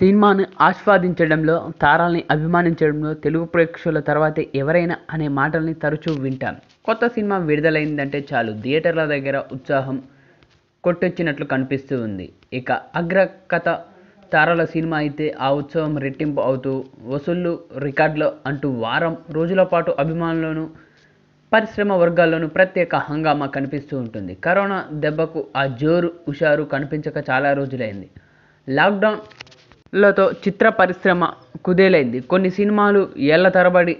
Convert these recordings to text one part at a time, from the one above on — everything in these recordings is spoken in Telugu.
సినిమాను ఆస్వాదించడంలో తారల్ని అభిమానించడంలో తెలుగు ప్రేక్షకుల తర్వాత ఎవరైనా అనే మాటల్ని తరచూ వింటాను కొత్త సినిమా విడుదలైందంటే చాలు థియేటర్ల దగ్గర ఉత్సాహం కొట్టొచ్చినట్లు కనిపిస్తూ ఉంది ఇక అగ్రకథ తారల సినిమా అయితే ఆ ఉత్సవం రెట్టింపు అవుతూ వసూళ్లు రికార్డులు అంటూ వారం రోజుల పాటు అభిమానులను పరిశ్రమ వర్గాల్లోనూ ప్రత్యేక హంగామా కనిపిస్తూ ఉంటుంది కరోనా దెబ్బకు ఆ జోరు హుషారు కనిపించక చాలా రోజులైంది లాక్డౌన్ లతో చిత్ర పరిశ్రమ కుదేలైంది కొన్ని సినిమాలు ఏళ్ల తరబడి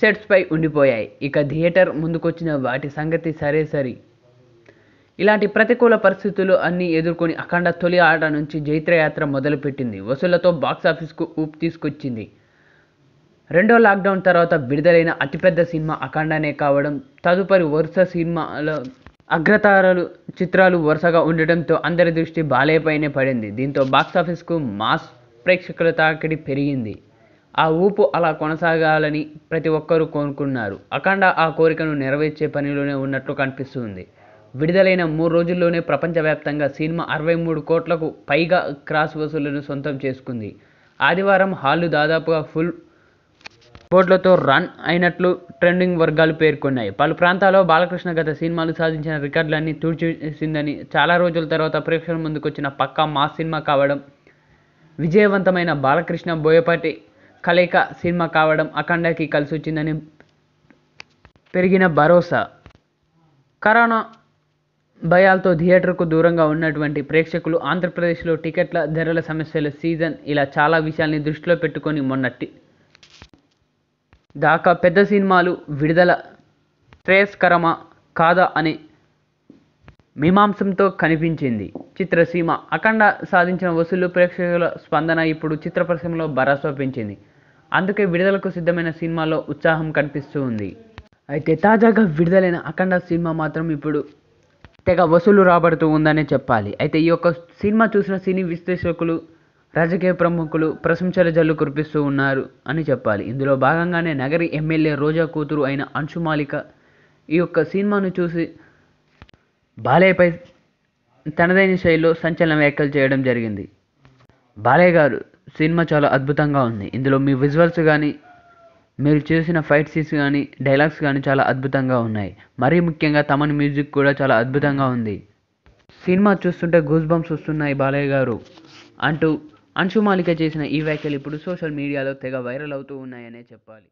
సెట్స్పై ఉండిపోయాయి ఇక థియేటర్ ముందుకొచ్చిన వాటి సంగతి సరే సరి ఇలాంటి ప్రతికూల పరిస్థితులు అన్నీ ఎదుర్కొని అఖండ తొలి ఆట నుంచి జైత్రయాత్ర మొదలుపెట్టింది వసూళ్లతో బాక్సాఫీస్కు ఊపు తీసుకొచ్చింది రెండో లాక్డౌన్ తర్వాత విడుదలైన అతిపెద్ద సినిమా అఖండనే కావడం తదుపరి వరుస సినిమాల అగ్రతారలు చిత్రాలు వరుసగా ఉండటంతో అందరి దృష్టి బాలయ్యపైనే పడింది దీంతో బాక్సాఫీస్కు మాస్ ప్రేక్షకుల తాకిడి పెరిగింది ఆ ఊపు అలా కొనసాగాలని ప్రతి ఒక్కరూ కోరుకున్నారు అఖండ ఆ కోరికను నెరవేర్చే పనిలోనే ఉన్నట్లు కనిపిస్తుంది విడుదలైన మూడు రోజుల్లోనే ప్రపంచవ్యాప్తంగా సినిమా అరవై మూడు కోట్లకు పైగా క్రాస్ వసూళ్లను సొంతం చేసుకుంది ఆదివారం హాళ్ళు దాదాపుగా ఫుల్ కోట్లతో రన్ అయినట్లు ట్రెండింగ్ వర్గాలు పేర్కొన్నాయి పలు ప్రాంతాల్లో బాలకృష్ణ గత సినిమాలు సాధించిన రికార్డులన్నీ తుడిచేసిందని చాలా రోజుల తర్వాత ప్రేక్షకుల ముందుకొచ్చిన పక్కా మా సినిమా కావడం విజయవంతమైన బాలకృష్ణ బోయపాటి కలయిక సినిమా కావడం అఖండకి కలిసి వచ్చిందని పెరిగిన భరోసా కరోనా భయాలతో థియేటర్కు దూరంగా ఉన్నటువంటి ప్రేక్షకులు ఆంధ్రప్రదేశ్లో టికెట్ల ధరల సమస్యల సీజన్ ఇలా చాలా విషయాల్ని దృష్టిలో పెట్టుకొని మొన్నట్టి దాకా పెద్ద సినిమాలు విడుదల శ్రేయస్కరమా కాదా అనే మీమాంసంతో కనిపించింది చిత్రసీమ అఖండ సాధించిన వసూలు ప్రేక్షకుల స్పందన ఇప్పుడు చిత్ర పరిశ్రమలో భరాసా పెంచింది అందుకే విడుదలకు సిద్ధమైన సినిమాలో ఉత్సాహం కనిపిస్తూ ఉంది అయితే తాజాగా విడుదలైన అఖండ సినిమా మాత్రం ఇప్పుడు తెగ వసూలు రాబడుతూ ఉందనే చెప్పాలి అయితే ఈ యొక్క సినిమా చూసిన సినీ విశ్లేషకులు రాజకీయ ప్రముఖులు ప్రశంసల జల్లు కురిపిస్తూ ఉన్నారు అని చెప్పాలి ఇందులో భాగంగానే నగరి ఎమ్మెల్యే రోజా కూతురు అయిన అంశుమాలిక ఈ యొక్క సినిమాను చూసి బాలయ్యపై తనదైన శైలిలో సంచలన వ్యాఖ్యలు చేయడం జరిగింది బాలయ్య గారు సినిమా చాలా అద్భుతంగా ఉంది ఇందులో మీ విజువల్స్ కానీ మీరు చేసిన ఫైట్ సీన్స్ కానీ డైలాగ్స్ కానీ చాలా అద్భుతంగా ఉన్నాయి మరీ ముఖ్యంగా తమన్ మ్యూజిక్ కూడా చాలా అద్భుతంగా ఉంది సినిమా చూస్తుంటే గూస్ బంప్స్ వస్తున్నాయి బాలయ్య గారు అంటూ అంశుమాలిక చేసిన ఈ వ్యాఖ్యలు ఇప్పుడు సోషల్ మీడియాలో తెగ వైరల్ అవుతూ ఉన్నాయనే చెప్పాలి